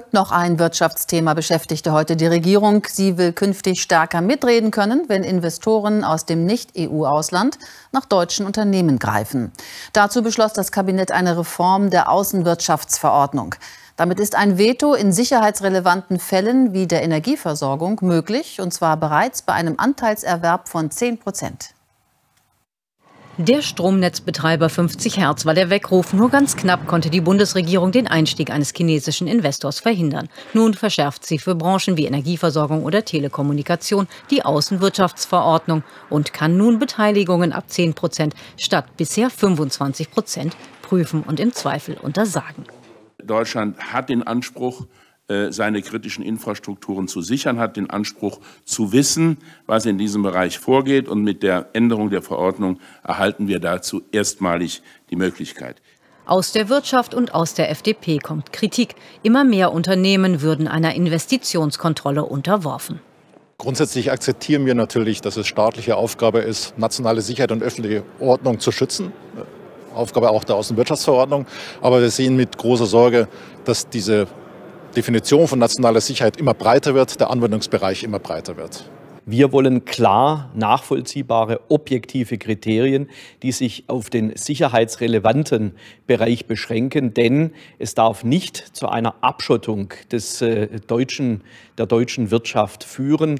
Und noch ein Wirtschaftsthema beschäftigte heute die Regierung. Sie will künftig stärker mitreden können, wenn Investoren aus dem Nicht-EU-Ausland nach deutschen Unternehmen greifen. Dazu beschloss das Kabinett eine Reform der Außenwirtschaftsverordnung. Damit ist ein Veto in sicherheitsrelevanten Fällen wie der Energieversorgung möglich, und zwar bereits bei einem Anteilserwerb von 10 Prozent. Der Stromnetzbetreiber 50 Hertz war der Weckruf. Nur ganz knapp konnte die Bundesregierung den Einstieg eines chinesischen Investors verhindern. Nun verschärft sie für Branchen wie Energieversorgung oder Telekommunikation die Außenwirtschaftsverordnung und kann nun Beteiligungen ab 10 Prozent statt bisher 25 Prozent prüfen und im Zweifel untersagen. Deutschland hat den Anspruch, äh, seine kritischen Infrastrukturen zu sichern, hat den Anspruch zu wissen, was in diesem Bereich vorgeht. Und mit der Änderung der Verordnung erhalten wir dazu erstmalig die Möglichkeit. Aus der Wirtschaft und aus der FDP kommt Kritik. Immer mehr Unternehmen würden einer Investitionskontrolle unterworfen. Grundsätzlich akzeptieren wir natürlich, dass es staatliche Aufgabe ist, nationale Sicherheit und öffentliche Ordnung zu schützen. Äh, Aufgabe auch der Außenwirtschaftsverordnung. Aber wir sehen mit großer Sorge, dass diese Definition von nationaler Sicherheit immer breiter wird, der Anwendungsbereich immer breiter wird. Wir wollen klar nachvollziehbare, objektive Kriterien, die sich auf den sicherheitsrelevanten Bereich beschränken, denn es darf nicht zu einer Abschottung des, äh, deutschen, der deutschen Wirtschaft führen.